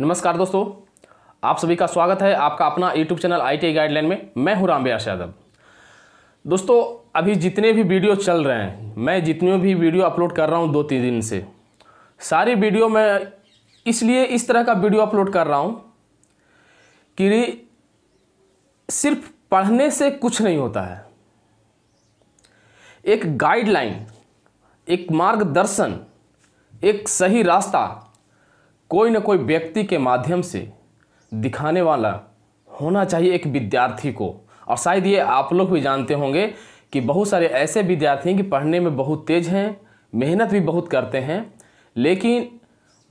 नमस्कार दोस्तों आप सभी का स्वागत है आपका अपना YouTube channel I T guideline में मैं हूं रामबियास यादव दोस्तों अभी जितने भी वीडियो चल रहे हैं मैं जितने भी वीडियो अपलोड कर रहा हूं दो तीन दिन से सारी वीडियो मैं इसलिए इस तरह का वीडियो अपलोड कर रहा हूं कि सिर्फ पढ़ने से कुछ नहीं होता है एक गाइडलाइन एक मार्गदर्शन एक सही रास्ता कोई ना कोई व्यक्ति के माध्यम से दिखाने वाला होना चाहिए एक विद्यार्थी को और शायद ये आप लोग भी जानते होंगे कि बहुत सारे ऐसे विद्यार्थी हैं कि पढ़ने में बहुत तेज़ हैं मेहनत भी बहुत करते हैं लेकिन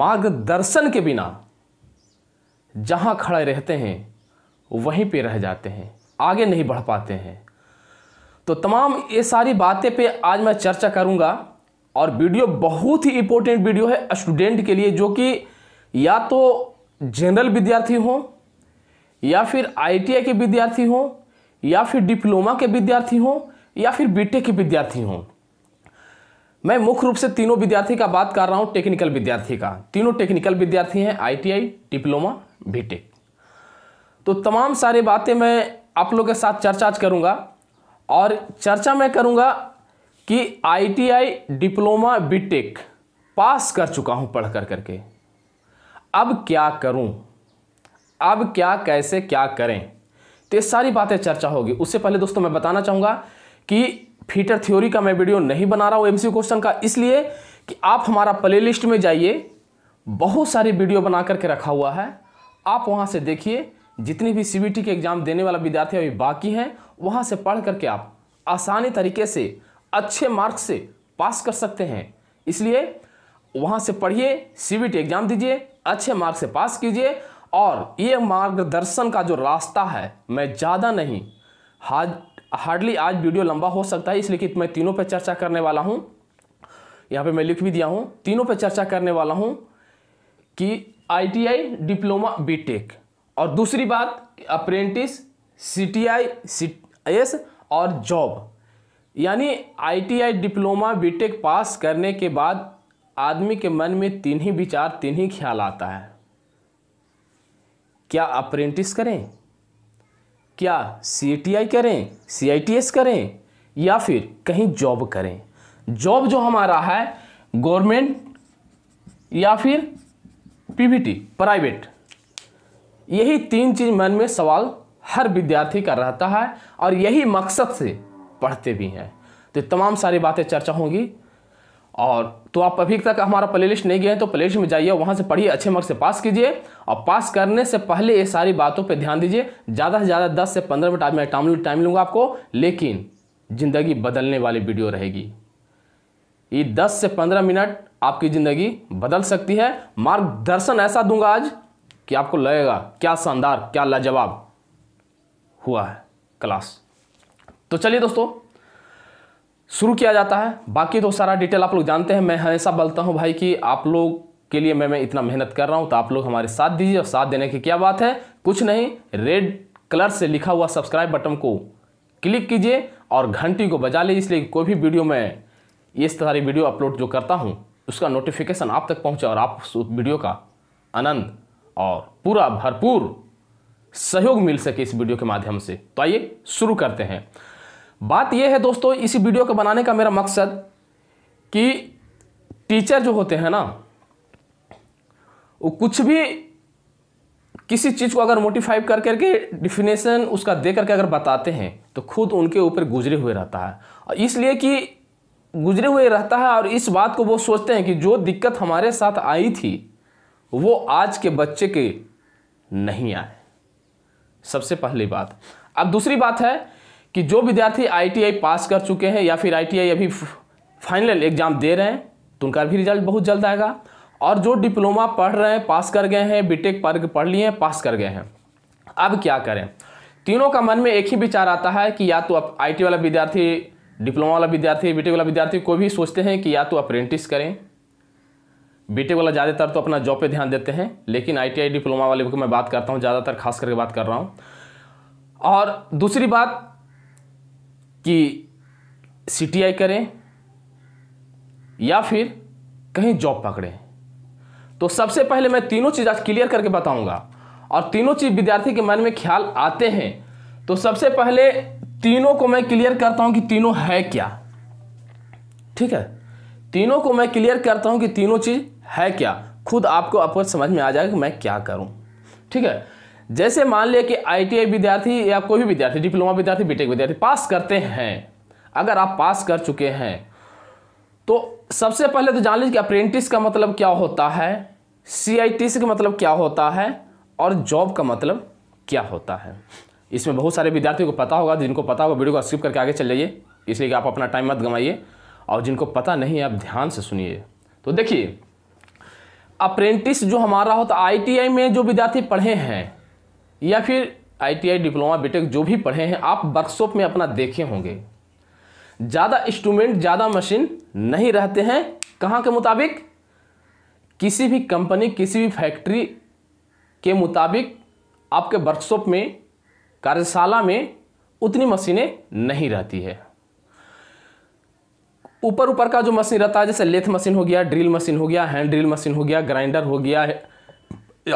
मार्गदर्शन के बिना जहाँ खड़े रहते हैं वहीं पे रह जाते हैं आगे नहीं बढ़ पाते हैं तो तमाम ये सारी बातें पे आज मैं चर्चा करूँगा और वीडियो बहुत ही इंपॉर्टेंट वीडियो है स्टूडेंट के लिए जो कि या तो जनरल विद्यार्थी हों या फिर आईटीआई के विद्यार्थी हों या फिर डिप्लोमा के विद्यार्थी हों या फिर बीटेक के विद्यार्थी हों मैं मुख्य रूप से तीनों विद्यार्थी का बात कर रहा हूँ टेक्निकल विद्यार्थी का तीनों टेक्निकल विद्यार्थी हैं आईटीआई डिप्लोमा बीटेक तो तमाम सारी बातें मैं आप लोग के साथ चर्चा करूँगा और चर्चा मैं करूँगा कि आई डिप्लोमा बी पास कर चुका हूँ पढ़ कर करके अब क्या करूं अब क्या कैसे क्या करें तो ये सारी बातें चर्चा होगी उससे पहले दोस्तों मैं बताना चाहूंगा कि फीटर थ्योरी का मैं वीडियो नहीं बना रहा हूं एमसी क्वेश्चन का इसलिए कि आप हमारा प्लेलिस्ट में जाइए बहुत सारी वीडियो बना करके रखा हुआ है आप वहां से देखिए जितनी भी सीबीटी के एग्ज़ाम देने वाला विद्यार्थी अभी बाकी हैं वहां से पढ़ करके आप आसानी तरीके से अच्छे मार्क्स से पास कर सकते हैं इसलिए वहाँ से पढ़िए सीबीट एग्ज़ाम दीजिए अच्छे मार्क से पास कीजिए और ये मार्गदर्शन का जो रास्ता है मैं ज़्यादा नहीं हार्ड हार्डली आज वीडियो लंबा हो सकता है इसलिए कि मैं तीनों पर चर्चा करने वाला हूँ यहाँ पे मैं लिख भी दिया हूँ तीनों पर चर्चा करने वाला हूँ कि आईटीआई डिप्लोमा बीटेक और दूसरी बात अप्रेंटिस सीटीआई सीएस और जॉब यानी आईटीआई डिप्लोमा बीटेक पास करने के बाद आदमी के मन में तीन ही विचार तीन ही ख्याल आता है क्या अप्रेंटिस करें क्या सी करें सी करें या फिर कहीं जॉब करें जॉब जो हमारा है गवर्नमेंट या फिर पीवीटी प्राइवेट यही तीन चीज़ मन में सवाल हर विद्यार्थी का रहता है और यही मकसद से पढ़ते भी हैं तो तमाम सारी बातें चर्चा होंगी और तो आप अभी तक हमारा प्लेलिस्ट नहीं गए तो तो प्लेलिस्ट में जाइए वहाँ से पढ़िए अच्छे मार्क्स से पास कीजिए और पास करने से पहले ये सारी बातों पे ध्यान दीजिए ज़्यादा से ज़्यादा 10 से 15 मिनट मैं टाइम टाइम लूँगा आपको लेकिन ज़िंदगी बदलने वाली वीडियो रहेगी ये 10 से 15 मिनट आपकी ज़िंदगी बदल सकती है मार्गदर्शन ऐसा दूंगा आज कि आपको लगेगा क्या शानदार क्या लाजवाब हुआ है क्लास तो चलिए दोस्तों शुरू किया जाता है बाकी तो सारा डिटेल आप लोग जानते हैं मैं हमेशा बोलता हूँ भाई कि आप लोग के लिए मैं मैं इतना मेहनत कर रहा हूँ तो आप लोग हमारे साथ दीजिए और साथ देने की क्या बात है कुछ नहीं रेड कलर से लिखा हुआ सब्सक्राइब बटन को क्लिक कीजिए और घंटी को बजा लीजिए इसलिए कोई भी वीडियो में ये सारी वीडियो अपलोड जो करता हूँ उसका नोटिफिकेशन आप तक पहुँचे और आप उस वीडियो का आनंद और पूरा भरपूर सहयोग मिल सके इस वीडियो के माध्यम से तो आइए शुरू करते हैं बात यह है दोस्तों इसी वीडियो को बनाने का मेरा मकसद कि टीचर जो होते हैं ना वो कुछ भी किसी चीज़ को अगर मोटिफाइव कर करके डिफिनेशन उसका दे करके अगर बताते हैं तो खुद उनके ऊपर गुजरे हुए रहता है और इसलिए कि गुजरे हुए रहता है और इस बात को वो सोचते हैं कि जो दिक्कत हमारे साथ आई थी वो आज के बच्चे के नहीं आए सबसे पहली बात अब दूसरी बात है कि जो विद्यार्थी आईटीआई पास कर चुके हैं या फिर आईटीआई अभी फाइनल एग्ज़ाम दे रहे हैं तो उनका भी रिजल्ट बहुत जल्द आएगा और जो डिप्लोमा पढ़ रहे हैं पास कर गए हैं बीटेक पढ़ लिए हैं पास कर गए हैं अब क्या करें तीनों का मन में एक ही विचार आता है कि या तो आप आई वाला विद्यार्थी डिप्लोमा वाला विद्यार्थी बीटेक वाला विद्यार्थी को भी सोचते हैं कि या तो अप्रेंटिस करें बीटेक वाला ज़्यादातर तो अपना जॉब पे ध्यान देते हैं लेकिन आईटीआई डिप्लोमा वाले को मैं बात करता हूँ ज़्यादातर खास करके बात कर रहा हूँ और दूसरी बात कि सीटीआई करें या फिर कहीं जॉब पकड़ें तो सबसे पहले मैं तीनों चीज़ आज क्लियर करके बताऊंगा और तीनों चीज़ विद्यार्थी के मन में ख्याल आते हैं तो सबसे पहले तीनों को मैं क्लियर करता हूं कि तीनों है क्या ठीक है तीनों को मैं क्लियर करता हूं कि तीनों चीज़ है क्या खुद आपको आपको समझ में आ जाएगा कि मैं क्या करूं ठीक है जैसे मान लिया कि आईटीआई विद्यार्थी या कोई भी विद्यार्थी डिप्लोमा विद्यार्थी बीटेक विद्यार्थी पास करते हैं अगर आप पास कर चुके हैं तो सबसे पहले तो जान लीजिए कि अप्रेंटिस का मतलब क्या होता है सी आई टी सी का मतलब क्या होता है और जॉब का मतलब क्या होता है इसमें बहुत सारे विद्यार्थियों को पता होगा जिनको पता होगा वीडियो को स्किप करके आगे चल जाइए इसलिए कि आप अपना टाइम मत गंवाइए और जिनको पता नहीं है आप ध्यान से सुनिए तो देखिए अप्रेंटिस जो हमारा होता आई टी आई में जो विद्यार्थी पढ़े हैं या फिर आईटीआई डिप्लोमा बीटेक जो भी पढ़े हैं आप वर्कशॉप में अपना देखे होंगे ज़्यादा इंस्ट्रूमेंट ज़्यादा मशीन नहीं रहते हैं कहाँ के मुताबिक किसी भी कंपनी किसी भी फैक्ट्री के मुताबिक आपके वर्कशॉप में कार्यशाला में उतनी मशीनें नहीं रहती है ऊपर ऊपर का जो मशीन रहता है जैसे लेथ मशीन हो गया ड्रिल मशीन हो गया हैंड ड्रिल मशीन हो गया ग्राइंडर हो गया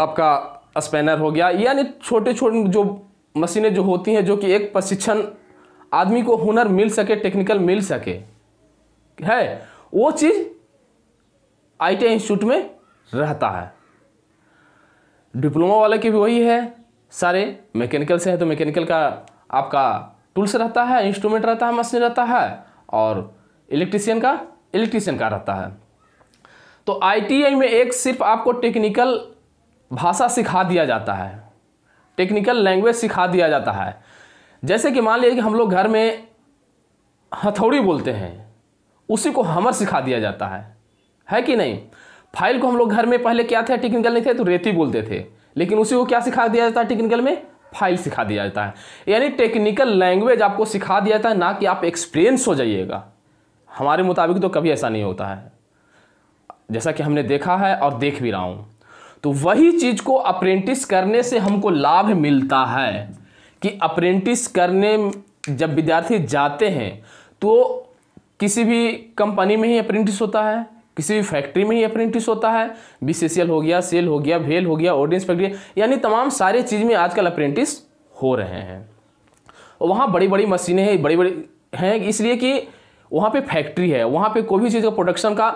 आपका स्पेनर हो गया यानी छोटे छोटे जो मशीनें जो होती हैं जो कि एक प्रशिक्षण आदमी को हुनर मिल सके टेक्निकल मिल सके है वो चीज़ आई टी इंस्टीट्यूट में रहता है डिप्लोमा वाले के भी वही है सारे मैकेनिकल से है तो मैकेनिकल का आपका टूल्स रहता है इंस्ट्रूमेंट रहता है मशीन रहता है और इलेक्ट्रीशियन का इलेक्ट्रीशियन का रहता है तो आईटीआई में एक सिर्फ आपको टेक्निकल भाषा सिखा दिया जाता है टेक्निकल लैंग्वेज सिखा दिया जाता है जैसे कि मान लीजिए कि हम लोग घर में हथौड़ी बोलते हैं उसी को हमर सिखा दिया जाता है है कि नहीं फाइल को हम लोग घर में पहले क्या थे टेक्निकल नहीं थे तो रेती बोलते थे लेकिन उसी को क्या सिखा दिया जाता है टेक्निकल में फाइल सिखा दिया जाता है यानी टेक्निकल लैंग्वेज आपको सिखा दिया जाता है ना कि आप एक्सपीरियंस हो जाइएगा हमारे मुताबिक तो कभी ऐसा नहीं होता है जैसा कि हमने देखा है और देख भी रहा हूँ तो वही चीज़ को अप्रेंटिस करने से हमको लाभ मिलता है कि अप्रेंटिस करने जब विद्यार्थी जाते हैं तो किसी भी कंपनी में ही अप्रेंटिस होता है किसी भी फैक्ट्री में ही अप्रेंटिस होता है बी हो गया सेल हो गया भेल हो गया ऑडियंस फैक्ट्री यानी तमाम सारे चीज़ में आजकल अप्रेंटिस हो रहे हैं वहाँ बड़ी बड़ी मशीनें हैं बड़ी बड़ी हैं इसलिए कि वहाँ पे फैक्ट्री है वहाँ पे कोई भी चीज़ का प्रोडक्शन का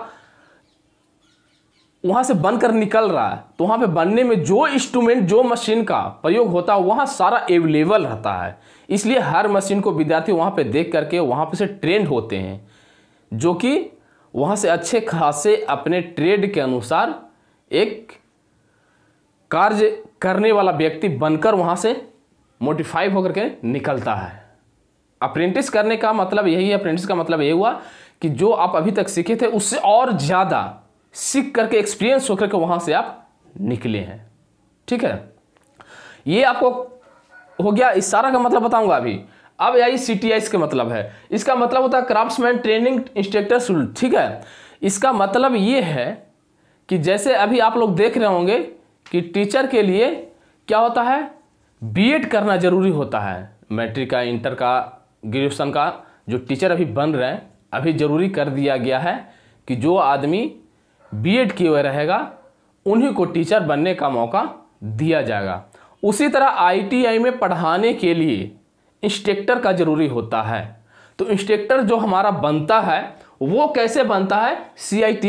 वहां से बनकर निकल रहा है तो वहां पे बनने में जो इंस्ट्रूमेंट जो मशीन का प्रयोग होता है वहां सारा अवेलेबल रहता है इसलिए हर मशीन को विद्यार्थी वहां पे देख करके वहां पे से ट्रेंड होते हैं जो कि वहां से अच्छे खासे अपने ट्रेड के अनुसार एक कार्य करने वाला व्यक्ति बनकर वहां से मोटिफाइव होकर के निकलता है अप्रेंटिस करने का मतलब यही है अप्रेंटिस का मतलब ये हुआ कि जो आप अभी तक सीखे थे उससे और ज़्यादा सीख करके एक्सपीरियंस होकर के वहाँ से आप निकले हैं ठीक है ये आपको हो गया इस सारा का मतलब बताऊंगा अभी अब आई सी टी आई मतलब है इसका मतलब होता है क्राफ्ट्समैन ट्रेनिंग इंस्ट्रक्टर ठीक है इसका मतलब ये है कि जैसे अभी आप लोग देख रहे होंगे कि टीचर के लिए क्या होता है बीएड करना ज़रूरी होता है मैट्रिक का इंटर का ग्रेजुएसन का जो टीचर अभी बन रहे हैं अभी ज़रूरी कर दिया गया है कि जो आदमी बीएड किए हुए रहेगा उन्हीं को टीचर बनने का मौका दिया जाएगा उसी तरह आईटीआई में पढ़ाने के लिए इंस्ट्रक्टर का ज़रूरी होता है तो इंस्ट्रक्टर जो हमारा बनता है वो कैसे बनता है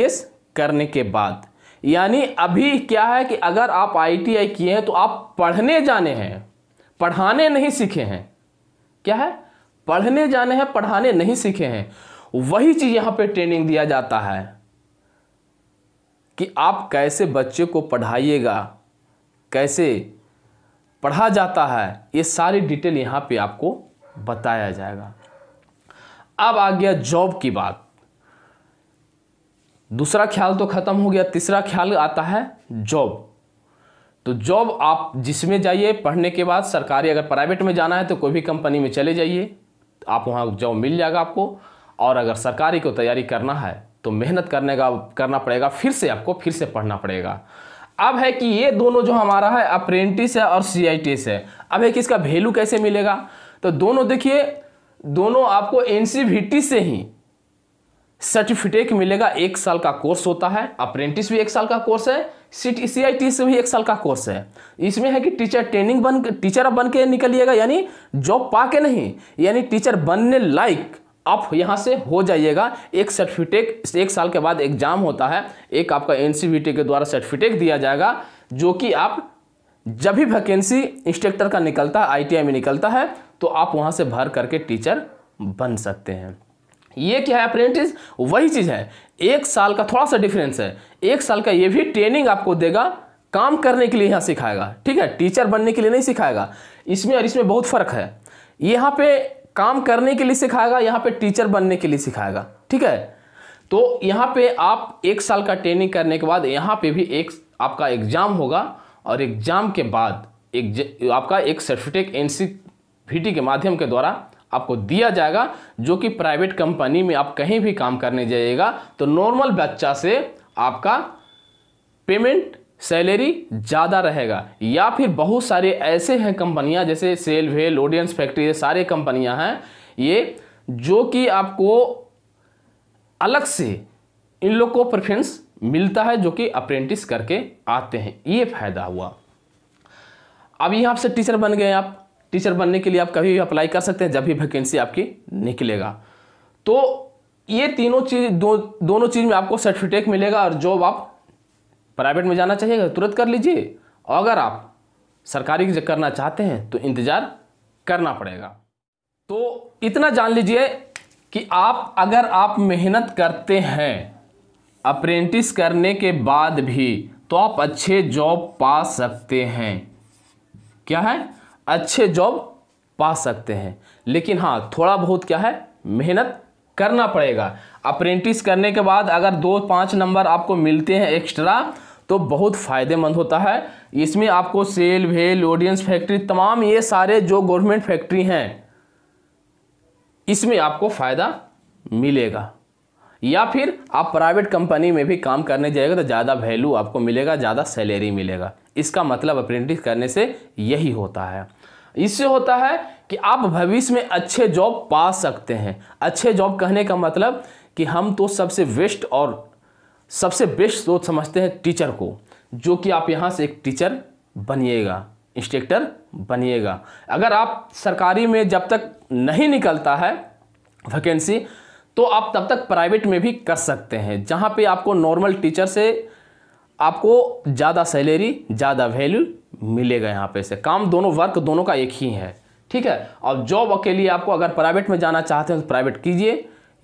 एस करने के बाद यानी अभी क्या है कि अगर आप आईटीआई किए हैं तो आप पढ़ने जाने हैं पढ़ाने नहीं सीखे हैं क्या है पढ़ने जाने हैं पढ़ाने नहीं सीखे हैं वही चीज़ यहाँ पे ट्रेनिंग दिया जाता है कि आप कैसे बच्चे को पढ़ाइएगा कैसे पढ़ा जाता है ये सारी डिटेल यहाँ पे आपको बताया जाएगा अब आ गया जॉब की बात दूसरा ख्याल तो ख़त्म हो गया तीसरा ख्याल आता है जॉब तो जॉब आप जिसमें जाइए पढ़ने के बाद सरकारी अगर प्राइवेट में जाना है तो कोई भी कंपनी में चले जाइए तो आप वहाँ जॉब मिल जाएगा आपको और अगर सरकारी को तैयारी करना है तो मेहनत करने का करना पड़ेगा फिर से आपको फिर से पढ़ना पड़ेगा अब है कि ये दोनों जो हमारा है अप्रेंटिस है और सी आई है अब है कि इसका वैल्यू कैसे मिलेगा तो दोनों देखिए दोनों आपको एन से ही सर्टिफिकेट मिलेगा एक साल का कोर्स होता है अप्रेंटिस भी एक साल का कोर्स है सी आई टी से भी एक साल का कोर्स है इसमें है कि टीचर ट्रेनिंग बन टीचर बन के निकलिएगा यानी जॉब पा के नहीं यानी टीचर बनने लायक आप यहाँ से हो जाइएगा एक सर्टिफिकेट एक साल के बाद एग्जाम होता है एक आपका एन e के द्वारा सर्टिफिकेट दिया जाएगा जो कि आप जब भी वैकेंसी इंस्ट्रक्टर का निकलता है आई में निकलता है तो आप वहाँ से भर करके टीचर बन सकते हैं ये क्या है अप्रेंटिस वही चीज़ है एक साल का थोड़ा सा डिफरेंस है एक साल का ये भी ट्रेनिंग आपको देगा काम करने के लिए यहाँ सिखाएगा ठीक है टीचर बनने के लिए नहीं सिखाएगा इसमें और इसमें बहुत फ़र्क है यहाँ पे काम करने के लिए सिखाएगा यहाँ पे टीचर बनने के लिए सिखाएगा ठीक है तो यहाँ पे आप एक साल का ट्रेनिंग करने के बाद यहाँ पे भी एक आपका एग्ज़ाम होगा और एग्ज़ाम के बाद एक आपका एक सर्टिफिकेट एन सी के माध्यम के द्वारा आपको दिया जाएगा जो कि प्राइवेट कंपनी में आप कहीं भी काम करने जाइएगा तो नॉर्मल बच्चा से आपका पेमेंट सैलरी ज़्यादा रहेगा या फिर बहुत सारे ऐसे हैं कंपनियां जैसे सेल वेल ओडियंस फैक्ट्री सारे कंपनियां हैं ये जो कि आपको अलग से इन लोग को प्रेफरेंस मिलता है जो कि अप्रेंटिस करके आते हैं ये फ़ायदा हुआ अब यहाँ आपसे टीचर बन गए आप टीचर बनने के लिए आप कभी भी अप्लाई कर सकते हैं जब भी वैकेंसी आपकी निकलेगा तो ये तीनों चीज़ दो दोनों चीज़ में आपको सर्टिफिकेट मिलेगा और जॉब आप प्राइवेट में जाना चाहिएगा तुरंत कर लीजिए अगर आप सरकारी करना चाहते हैं तो इंतज़ार करना पड़ेगा तो इतना जान लीजिए कि आप अगर आप मेहनत करते हैं अप्रेंटिस करने के बाद भी तो आप अच्छे जॉब पा सकते हैं क्या है अच्छे जॉब पा सकते हैं लेकिन हाँ थोड़ा बहुत क्या है मेहनत करना पड़ेगा अप्रेंटिस करने के बाद अगर दो पाँच नंबर आपको मिलते हैं एक्स्ट्रा तो बहुत फ़ायदेमंद होता है इसमें आपको सेल भेल ऑडियंस फैक्ट्री तमाम ये सारे जो गवर्नमेंट फैक्ट्री हैं इसमें आपको फ़ायदा मिलेगा या फिर आप प्राइवेट कंपनी में भी काम करने जाएगा तो ज़्यादा वैल्यू आपको मिलेगा ज़्यादा सैलरी मिलेगा इसका मतलब अप्रेंटिस करने से यही होता है इससे होता है कि आप भविष्य में अच्छे जॉब पा सकते हैं अच्छे जॉब कहने का मतलब कि हम तो सबसे बेस्ट और सबसे बेस्ट स्रोत समझते हैं टीचर को जो कि आप यहाँ से एक टीचर बनिएगा इंस्ट्रक्टर बनिएगा अगर आप सरकारी में जब तक नहीं निकलता है वैकेंसी तो आप तब तक प्राइवेट में भी कर सकते हैं जहाँ पे आपको नॉर्मल टीचर से आपको ज़्यादा सैलरी ज़्यादा वैल्यू मिलेगा यहाँ पे से काम दोनों वर्क दोनों का एक ही है ठीक है और जॉब के लिए आपको अगर प्राइवेट में जाना चाहते हैं तो प्राइवेट कीजिए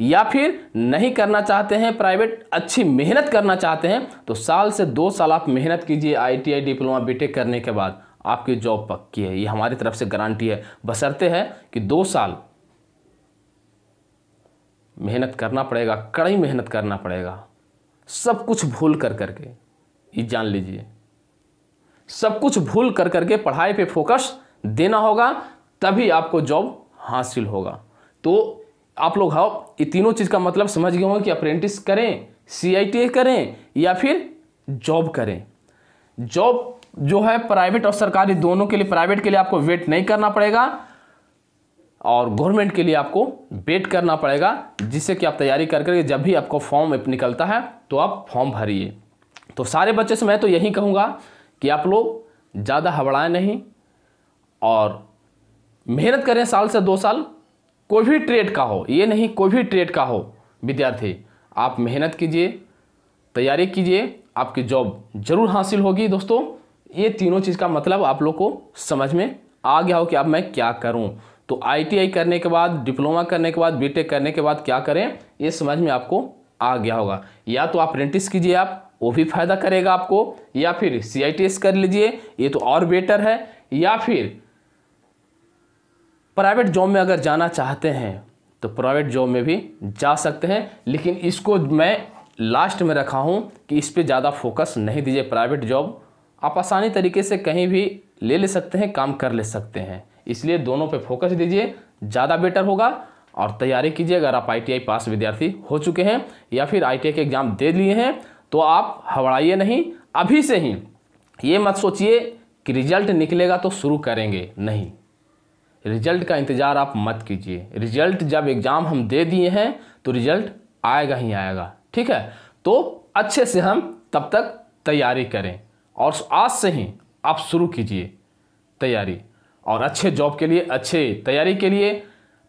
या फिर नहीं करना चाहते हैं प्राइवेट अच्छी मेहनत करना चाहते हैं तो साल से दो साल आप मेहनत कीजिए आईटीआई डिप्लोमा बीटेक करने के बाद आपकी जॉब पक्की है ये हमारी तरफ से गारंटी है बसरते हैं कि दो साल मेहनत करना पड़ेगा कड़ी मेहनत करना पड़ेगा सब कुछ भूल कर करके ये जान लीजिए सब कुछ भूल कर करके पढ़ाई पे फोकस देना होगा तभी आपको जॉब हासिल होगा तो आप लोग हाओ ये तीनों चीज़ का मतलब समझ गए होंगे कि अप्रेंटिस करें सी करें या फिर जॉब करें जॉब जो है प्राइवेट और सरकारी दोनों के लिए प्राइवेट के लिए आपको वेट नहीं करना पड़ेगा और गवर्नमेंट के लिए आपको वेट करना पड़ेगा जिससे कि आप तैयारी कर करके जब भी आपको फॉर्म निकलता है तो आप फॉर्म भरिए तो सारे बच्चे से मैं तो यही कहूँगा कि आप लोग ज़्यादा हबड़ाएँ नहीं और मेहनत करें साल से दो साल कोई भी ट्रेड का हो ये नहीं कोई भी ट्रेड का हो विद्यार्थी आप मेहनत कीजिए तैयारी कीजिए आपकी जॉब जरूर हासिल होगी दोस्तों ये तीनों चीज़ का मतलब आप लोग को समझ में आ गया हो कि अब मैं क्या करूं तो आईटीआई करने के बाद डिप्लोमा करने के बाद बीटेक करने के बाद क्या करें ये समझ में आपको आ गया होगा या तो आप रेंटिस कीजिए आप वो भी फ़ायदा करेगा आपको या फिर सी कर लीजिए ये तो और बेटर है या फिर प्राइवेट जॉब में अगर जाना चाहते हैं तो प्राइवेट जॉब में भी जा सकते हैं लेकिन इसको मैं लास्ट में रखा हूँ कि इस पर ज़्यादा फोकस नहीं दीजिए प्राइवेट जॉब आप आसानी तरीके से कहीं भी ले ले सकते हैं काम कर ले सकते हैं इसलिए दोनों पे फोकस दीजिए ज़्यादा बेटर होगा और तैयारी कीजिए अगर आप आईटीआई पास विद्यार्थी हो चुके हैं या फिर आईटीआई के एग्ज़ाम दे लिए हैं तो आप हवड़ाइए नहीं अभी से ही ये मत सोचिए कि रिजल्ट निकलेगा तो शुरू करेंगे नहीं रिजल्ट का इंतज़ार आप मत कीजिए रिजल्ट जब एग्ज़ाम हम दे दिए हैं तो रिजल्ट आएगा ही आएगा ठीक है तो अच्छे से हम तब तक तैयारी करें और आज से ही आप शुरू कीजिए तैयारी और अच्छे जॉब के लिए अच्छे तैयारी के लिए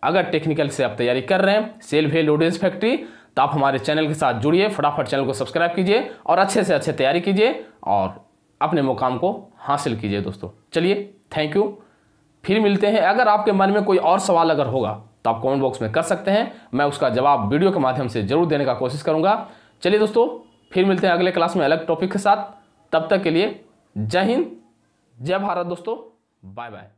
अगर टेक्निकल से आप तैयारी कर रहे हैं सेल भेल ऑडियंस फैक्ट्री तो आप हमारे चैनल के साथ जुड़िए फटाफट चैनल को सब्सक्राइब कीजिए और अच्छे से अच्छे तैयारी कीजिए और अपने मुकाम को हासिल कीजिए दोस्तों चलिए थैंक यू फिर मिलते हैं अगर आपके मन में कोई और सवाल अगर होगा तो आप कमेंट बॉक्स में कर सकते हैं मैं उसका जवाब वीडियो के माध्यम से जरूर देने का कोशिश करूँगा चलिए दोस्तों फिर मिलते हैं अगले क्लास में अलग टॉपिक के साथ तब तक के लिए जय हिंद जय भारत दोस्तों बाय बाय